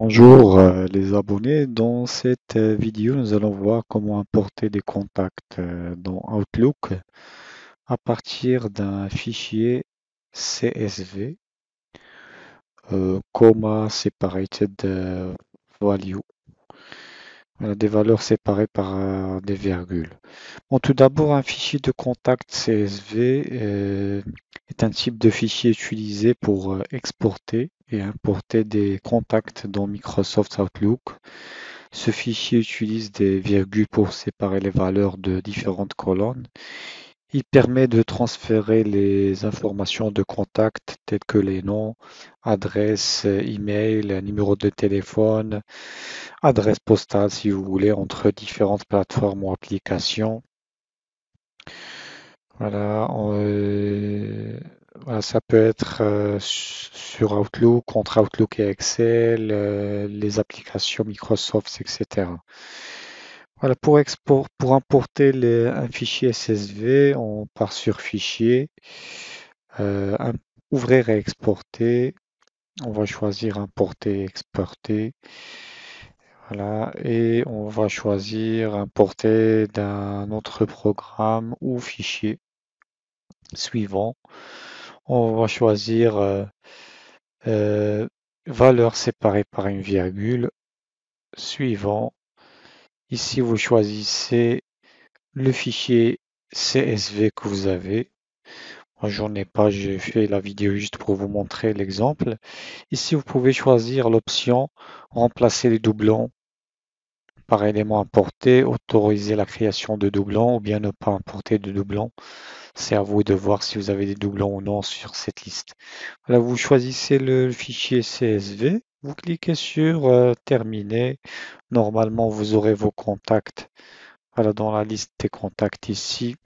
Bonjour euh, les abonnés, dans cette euh, vidéo nous allons voir comment importer des contacts euh, dans Outlook à partir d'un fichier CSV, comma separated value, des valeurs séparées par des virgules. Bon, tout d'abord un fichier de contact CSV est un type de fichier utilisé pour exporter et importer des contacts dans Microsoft Outlook. Ce fichier utilise des virgules pour séparer les valeurs de différentes colonnes. Il permet de transférer les informations de contact telles que les noms, adresse, email, numéro de téléphone, adresse postale si vous voulez, entre différentes plateformes ou applications. Voilà, euh, ça peut être euh, sur Outlook, contre Outlook et Excel, euh, les applications Microsoft, etc. Voilà, pour, export, pour importer les, un fichier SSV, on part sur Fichier, euh, Ouvrir et exporter. On va choisir Importer et exporter. Voilà, et on va choisir Importer d'un autre programme ou fichier suivant on va choisir euh, euh, valeur séparée par une virgule suivant. Ici, vous choisissez le fichier CSV que vous avez. Moi, j'en ai pas, j'ai fait la vidéo juste pour vous montrer l'exemple. Ici, vous pouvez choisir l'option remplacer les doublons par élément importé, autoriser la création de doublons ou bien ne pas importer de doublons. C'est à vous de voir si vous avez des doublons ou non sur cette liste. vous choisissez le fichier CSV, vous cliquez sur euh, Terminer. Normalement, vous aurez vos contacts. Voilà, dans la liste des contacts ici,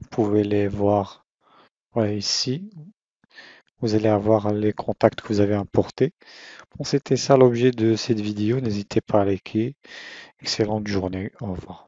vous pouvez les voir ici. Vous allez avoir les contacts que vous avez importés. Bon, c'était ça l'objet de cette vidéo. N'hésitez pas à liker. Excellente journée. Au revoir.